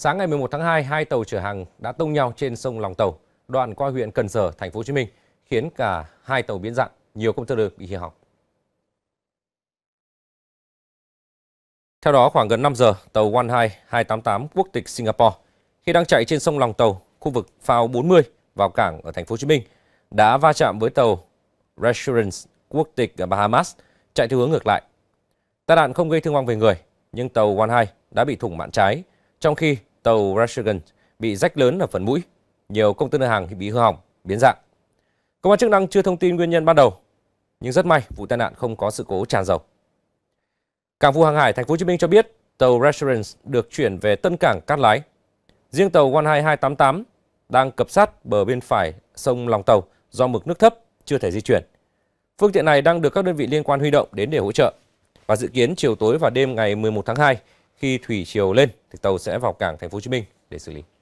Sáng ngày 11 tháng 2, hai tàu chở hàng đã tông nhau trên sông Lòng Tàu, đoạn qua huyện Cần Giờ, thành phố Hồ Chí Minh, khiến cả hai tàu biến dạng, nhiều công container bị hư hỏng. Theo đó, khoảng gần 5 giờ, tàu One 2288 quốc tịch Singapore khi đang chạy trên sông Lòng Tàu, khu vực phao 40 vào cảng ở thành phố Hồ Chí Minh đã va chạm với tàu Reassurance quốc tịch Bahamas chạy theo hướng ngược lại. Tai nạn không gây thương vong về người, nhưng tàu One 12 đã bị thủng mạn trái, trong khi tàu Rashagan bị rách lớn ở phần mũi, nhiều công container hàng bị hư hỏng, biến dạng. Cơ quan chức năng chưa thông tin nguyên nhân ban đầu, nhưng rất may vụ tai nạn không có sự cố tràn dầu. Cảng vụ hàng hải Thành phố Hồ Chí Minh cho biết tàu Reassurance được chuyển về Tân Cảng Cát Lái. Riêng tàu 12288 đang cập sát bờ bên phải sông lòng tàu do mực nước thấp chưa thể di chuyển. Phương tiện này đang được các đơn vị liên quan huy động đến để hỗ trợ và dự kiến chiều tối và đêm ngày 11 tháng 2 khi thủy chiều lên thì tàu sẽ vào cảng thành phố Hồ Chí Minh để xử lý.